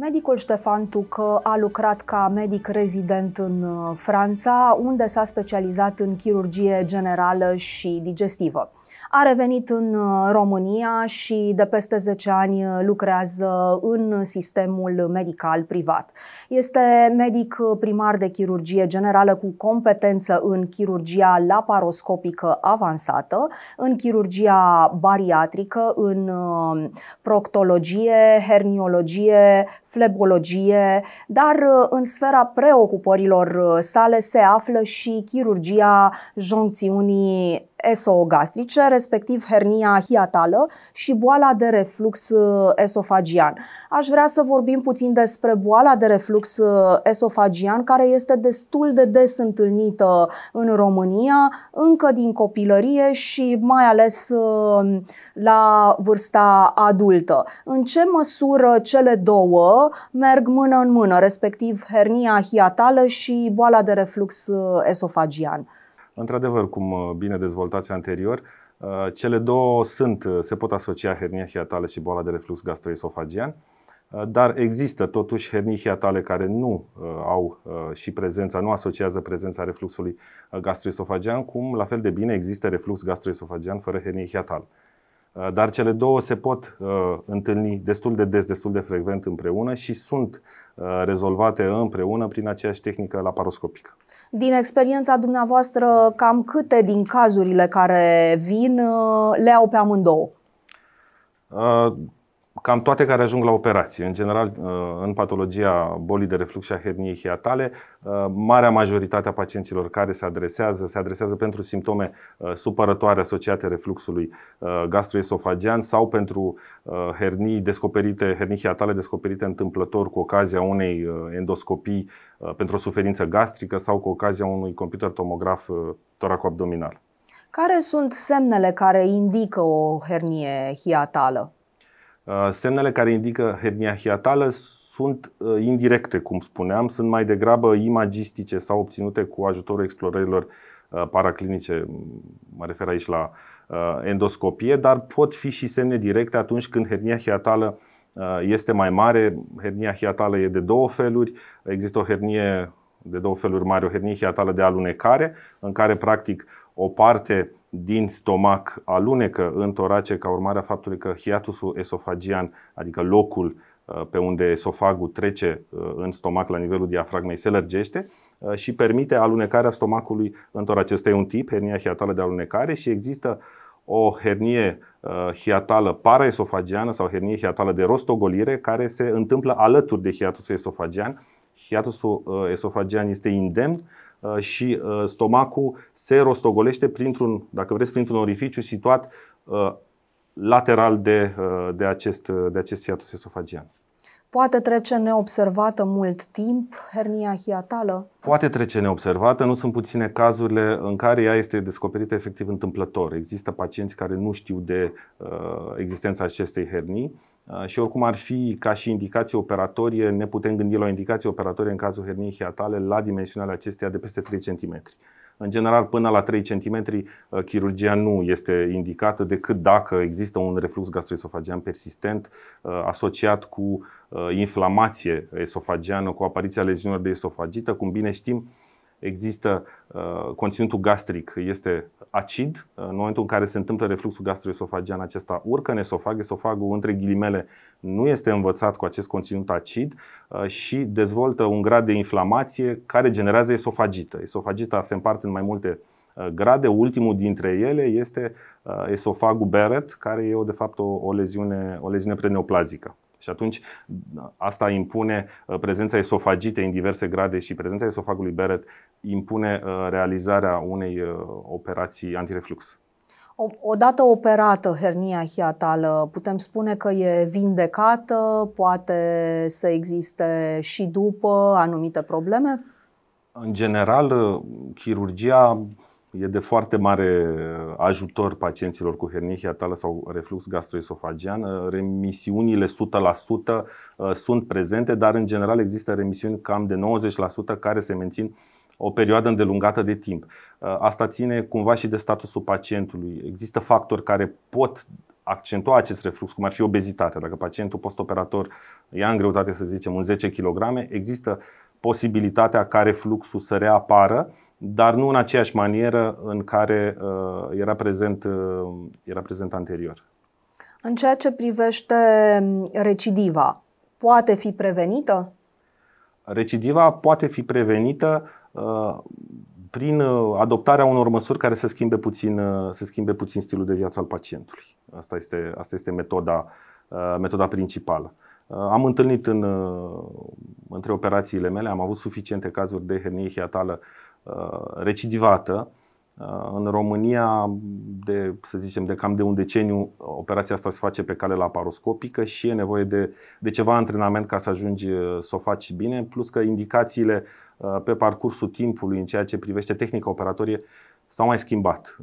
Medicul Ștefan Tuc a lucrat ca medic rezident în uh, Franța, unde s-a specializat în chirurgie generală și digestivă. A revenit în uh, România și de peste 10 ani uh, lucrează în sistemul medical privat. Este medic uh, primar de chirurgie generală cu competență în chirurgia laparoscopică avansată, în chirurgia bariatrică, în proctologie, herniologie, flebologie, dar în sfera preocupărilor sale se află și chirurgia joncțiunii esogastrice, respectiv hernia hiatală și boala de reflux uh, esofagian. Aș vrea să vorbim puțin despre boala de reflux uh, esofagian, care este destul de des întâlnită în România, încă din copilărie și mai ales uh, la vârsta adultă. În ce măsură cele două merg mână în mână, respectiv hernia hiatală și boala de reflux esofagian? într-adevăr, cum uh, bine dezvoltați anterior, uh, cele două sunt, uh, se pot asocia hernia hiatală și boala de reflux gastroesofagian, dar există totuși hernii hiatale care nu au și prezența, nu asociază prezența refluxului gastroesofagian, cum la fel de bine există reflux gastroesofagian fără hernie hiatală. Uh, dar cele două se pot uh, întâlni destul de des, destul de frecvent împreună și sunt uh, rezolvate împreună prin aceeași tehnică laparoscopică. Din experiența dumneavoastră, cam câte din cazurile care vin uh, le au pe amândouă? Uh, cam toate care ajung la operație. În general, uh, în patologia bolii de reflux și a herniei hiatale, uh, marea majoritate a pacienților care se adresează, se adresează pentru simptome uh, supărătoare asociate refluxului gastroesofagian sau pentru hernii descoperite, hernii hiatale descoperite întâmplător cu ocazia unei endoscopii pentru o suferință gastrică sau cu ocazia unui computer tomograf toracoabdominal. Care sunt semnele care indică o hernie hiatală? Uh, semnele care indică hernia hiatală sunt uh, indirecte, cum spuneam, sunt mai degrabă imagistice sau obținute cu ajutorul explorărilor uh, paraclinice, mă refer aici la endoscopie, dar pot fi și semne directe atunci când hernia hiatală este mai mare. Hernia hiatală e de două feluri. Există o hernie de două feluri mari, o hernie hiatală de alunecare, în care practic o parte din stomac alunecă în torace ca urmare a faptului că hiatusul esofagian, adică locul uh, pe unde esofagul trece uh, în stomac la nivelul diafragmei, se lărgește uh, și permite alunecarea stomacului în torace. Este un tip, hernia hiatală de alunecare și există o hernie hiatală paraesofagiană sau hernie hiatală de rostogolire care se întâmplă alături de hiatusul esofagian. Hiatusul esofagian este indemn Uh, și uh, stomacul se rostogolește printr-un, dacă vreți, printr-un orificiu situat uh, lateral de, de, acest, de acest hiatus esofagian. Poate trece neobservată mult timp hernia hiatală? Poate trece neobservată, nu sunt puține cazurile în care ea este descoperită efectiv întâmplător. Există pacienți care nu știu de uh, existența acestei hernii uh, și oricum ar fi ca și indicație operatorie, ne putem gândi la o indicație operatorie în cazul herniei hiatale la dimensiunea acesteia de peste 3 cm. În general, până la 3 cm, uh, chirurgia nu este indicată decât dacă există un reflux gastroesofagian persistent uh, asociat cu uh, inflamație esofagiană, cu apariția leziunilor de esofagită. Cum bine știm, există uh, conținutul gastric este acid, în momentul în care se întâmplă refluxul gastroesofagian acesta urcă în esofag, esofagul între ghilimele nu este învățat cu acest conținut acid uh, și dezvoltă un grad de inflamație care generează esofagită. Esofagita se împarte în mai multe uh, grade, ultimul dintre ele este uh, esofagul Barrett, care e de fapt o, o, leziune, o leziune preneoplazică. Și atunci uh, asta impune prezența esofagitei în diverse grade și prezența esofagului Beret impune uh, realizarea unei uh, operații antireflux. Odată operată hernia hiatală, putem spune că e vindecată, poate să existe și după anumite probleme? În general, uh, chirurgia e de foarte mare ajutor pacienților cu hernie hiatală sau reflux gastroesofagian. Remisiunile 100% sunt prezente, dar în general există remisiuni cam de 90% care se mențin o perioadă îndelungată de timp. Uh, asta ține cumva și de statusul pacientului. Există factori care pot accentua acest reflux, cum ar fi obezitatea. Dacă pacientul postoperator ia în greutate, să zicem, un 10 kg, există posibilitatea ca refluxul să reapară, dar nu în aceeași manieră în care uh, era, prezent, uh, era prezent anterior. În ceea ce privește recidiva, poate fi prevenită? Recidiva poate fi prevenită Uh, prin uh, adoptarea unor măsuri care să schimbe puțin, uh, să schimbe puțin stilul de viață al pacientului. Asta este, asta este metoda, metoda principală. Am întâlnit în, între operațiile mele, am avut suficiente cazuri de hernie hiatală recidivată, Uh, în România, de, să zicem, de cam de un deceniu, operația asta se face pe cale laparoscopică și e nevoie de, de ceva antrenament ca să ajungi uh, să o faci bine, plus că indicațiile uh, pe parcursul timpului în ceea ce privește tehnica operatorie s-au mai schimbat.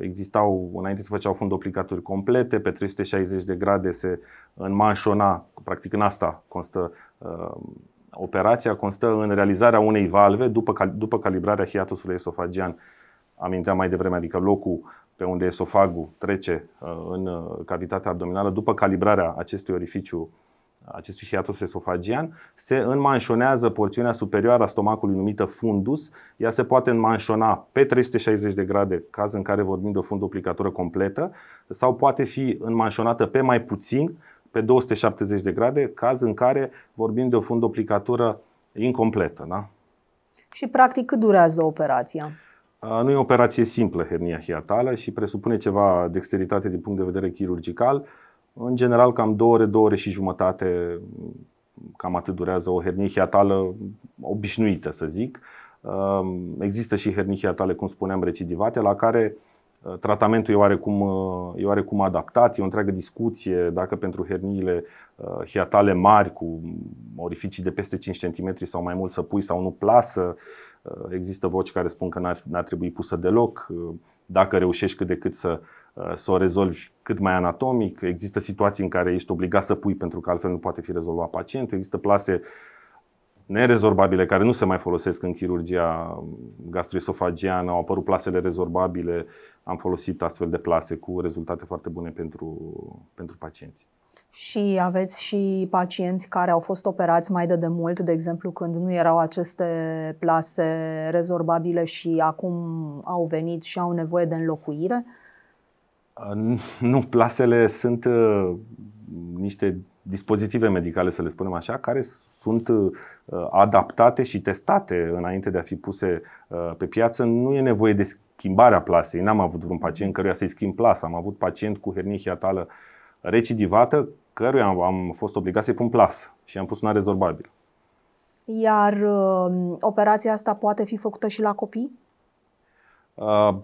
Existau, înainte se făceau fundoplicaturi complete, pe 360 de grade se înmanșona, practic în asta constă operația, constă în realizarea unei valve după, după calibrarea hiatusului esofagian aminteam mai devreme, adică locul pe unde esofagul trece uh, în uh, cavitatea abdominală, după calibrarea acestui orificiu, acestui hiatus esofagian, se înmanșonează porțiunea superioară a stomacului numită fundus. Ea se poate înmanșona pe 360 de grade, caz în care vorbim de o fundoplicatură completă, sau poate fi înmanșonată pe mai puțin, pe 270 de grade, caz în care vorbim de o fundoplicatură incompletă. Da? Și practic cât durează operația? Nu e o operație simplă hernia hiatală și presupune ceva dexteritate din punct de vedere chirurgical. În general, cam două ore, două ore și jumătate, cam atât durează o hernie hiatală obișnuită, să zic. Există și hernii hiatale, cum spuneam, recidivate, la care tratamentul e oarecum, e oarecum adaptat, e o întreagă discuție dacă pentru herniile hiatale mari cu orificii de peste 5 cm sau mai mult să pui sau nu plasă, Uh, există voci care spun că n-ar, n-ar trebui pusă deloc, uh, dacă reușești cât de cât să, uh, să o rezolvi cât mai anatomic. Există situații în care ești obligat să pui pentru că altfel nu poate fi rezolvat pacientul. Există plase nerezorbabile care nu se mai folosesc în chirurgia gastroesofagiană, au apărut plasele rezorbabile, am folosit astfel de plase cu rezultate foarte bune pentru, pentru pacienți. Și aveți și pacienți care au fost operați mai de demult, de exemplu când nu erau aceste plase rezorbabile și acum au venit și au nevoie de înlocuire? Nu, plasele sunt uh, niște dispozitive medicale, să le spunem așa, care sunt uh, adaptate și testate înainte de a fi puse uh, pe piață. Nu e nevoie de schimbarea plasei. N-am avut vreun pacient căruia să-i schimb plasa. Am avut pacient cu hernie hiatală recidivată, căruia am fost obligat să-i pun plasă și am pus una rezolvabilă. Iar uh, operația asta poate fi făcută și la copii? Uh,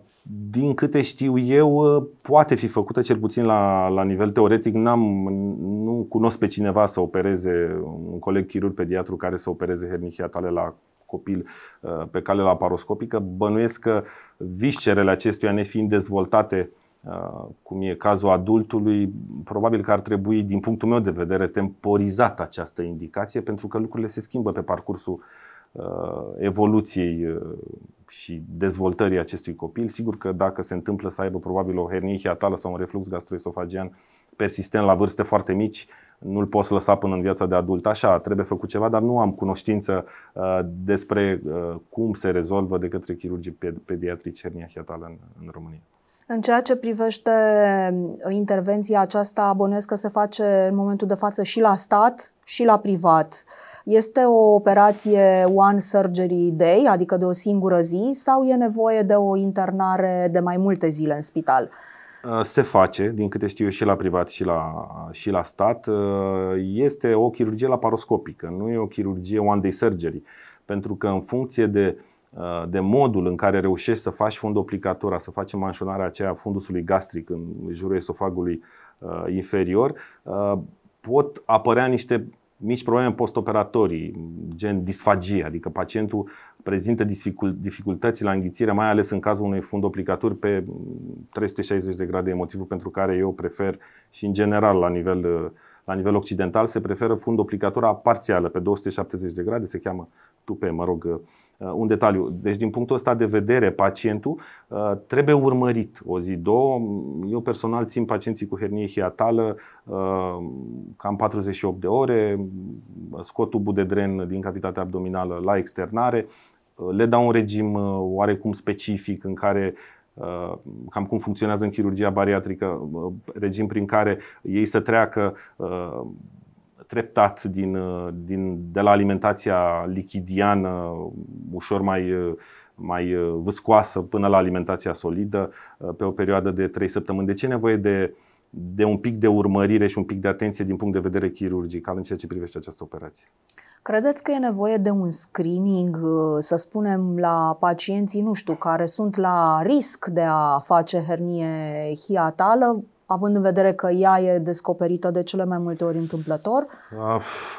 din câte știu eu, ă, poate fi făcută, cel puțin la, la nivel teoretic. N-am, nu cunosc pe cineva să opereze, un coleg chirurg pediatru care să opereze hernia tale la copil ă, pe cale laparoscopică. Bănuiesc că viscerele acestuia nefiind dezvoltate ă, cum e cazul adultului, probabil că ar trebui, din punctul meu de vedere, temporizată această indicație, pentru că lucrurile se schimbă pe parcursul evoluției și dezvoltării acestui copil. Sigur că dacă se întâmplă să aibă probabil o hernie hiatală sau un reflux gastroesofagian persistent la vârste foarte mici, nu-l poți lăsa până în viața de adult. Așa, trebuie făcut ceva, dar nu am cunoștință uh, despre uh, cum se rezolvă de către chirurgii pediatrici hernia hiatală în, în România. În ceea ce privește mm, intervenția aceasta, abonez că se face în momentul de față și la stat și la privat. Este o operație One Surgery Day, adică de o singură zi, sau e nevoie de o internare de mai multe zile în spital? Uh, se face, din câte știu eu, și la privat și la, și la stat. Uh, este o chirurgie laparoscopică, nu e o chirurgie one day surgery, pentru că în funcție de uh, Uh, de modul în care reușești să faci fundoplicatura, să faci manșonarea aceea a fundusului gastric în jurul esofagului uh, inferior, uh, pot apărea niște mici probleme postoperatorii, gen disfagie, adică pacientul prezintă dificultăți la înghițire, mai ales în cazul unei fundoplicaturi pe 360 de grade, e motivul pentru care eu prefer și în general la nivel, la nivel occidental se preferă fundoplicatura parțială pe 270 de grade, se cheamă tupe, mă rog, un detaliu. Deci, din punctul ăsta de vedere, pacientul uh, trebuie urmărit o zi, două. Eu personal țin pacienții cu hernie hiatală uh, cam 48 de ore, scot tubul de dren din cavitatea abdominală la externare, uh, le dau un regim oarecum specific în care cam cum funcționează în chirurgia bariatrică, regim prin care ei să treacă treptat din, uh, din, de la alimentația lichidiană, uh, ușor mai, uh, mai vâscoasă, până la alimentația solidă, pe o perioadă de 3 săptămâni. De ce e nevoie de, de un pic de urmărire și un pic de atenție din punct de vedere chirurgical în ceea ce privește această operație? Credeți că e nevoie de un screening, să spunem, la pacienții, nu știu, care sunt la risc de a face hernie hiatală, având în vedere că ea e descoperită de cele mai multe ori întâmplător?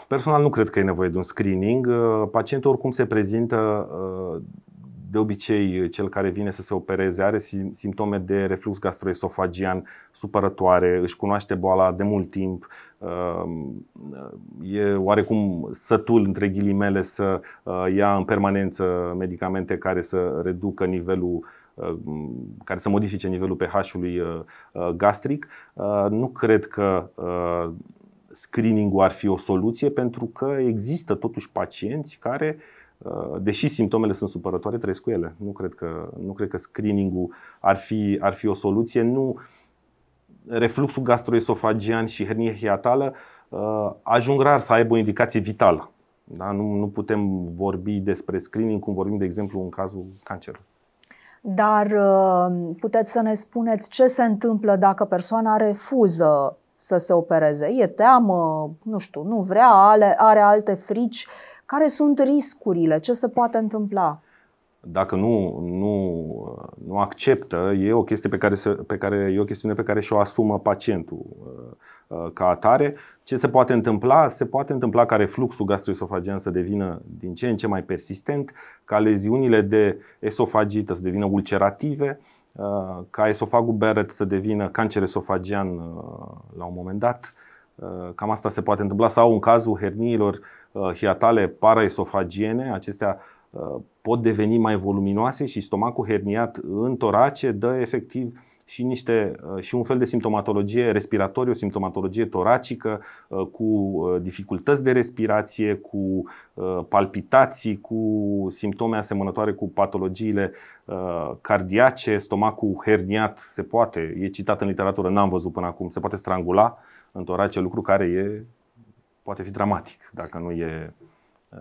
Personal nu cred că e nevoie de un screening. Uh, pacientul oricum se prezintă uh, de obicei, cel care vine să se opereze are simptome de reflux gastroesofagian supărătoare, își cunoaște boala de mult timp, uh, e oarecum sătul, între ghilimele, să ia în permanență medicamente care să reducă nivelul Uh, care să modifice nivelul pH-ului uh, uh, gastric, nu cred că screening-ul ar fi o soluție pentru că există totuși pacienți care deși simptomele sunt supărătoare, trăiesc cu ele. Nu cred că, nu cred că screening-ul ar fi, ar fi o soluție. Nu, refluxul gastroesofagian și hernie hiatală ajung rar să aibă o indicație vitală. Da? Nu, nu putem vorbi despre screening cum vorbim, de exemplu, în cazul cancerului dar uh, puteți să ne spuneți ce se întâmplă dacă persoana refuză să se opereze. E teamă, nu știu, nu vrea, are, alte frici. Care sunt riscurile? Ce se poate întâmpla? Dacă nu, nu, nu acceptă, e o chestie pe care, se, pe care e o chestiune pe care și-o asumă pacientul. Uh, Uh, ca atare. Ce se poate întâmpla? Se poate întâmpla ca refluxul gastroesofagian să devină din ce în ce mai persistent, ca leziunile de esofagită să devină ulcerative, uh, ca esofagul Barrett să devină cancer esofagian uh, la un moment dat. Cam asta se poate întâmpla sau în cazul herniilor hiatale paraesofagiene, acestea pot deveni mai voluminoase și stomacul herniat în torace dă efectiv și, niște, uh, și un fel de simptomatologie respiratorie, o simptomatologie toracică uh, cu uh, dificultăți de respirație, cu palpitații, cu simptome asemănătoare cu patologiile cardiace, stomacul herniat se poate, e citat în literatură, n-am văzut până acum, se poate strangula în torace, lucru care e, poate fi dramatic dacă nu e Uh,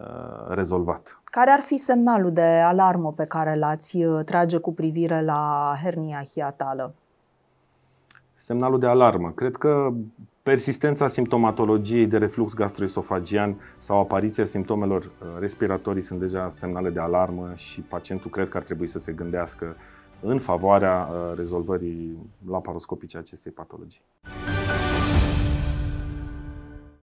rezolvat. Care ar fi semnalul de alarmă pe care l-ați uh, trage cu privire la hernia hiatală? Semnalul de alarmă. Cred că persistența simptomatologiei de reflux gastroesofagian sau apariția simptomelor uh, respiratorii sunt deja semnale de alarmă și pacientul cred că ar trebui să se gândească în favoarea rezolvării laparoscopice acestei patologii.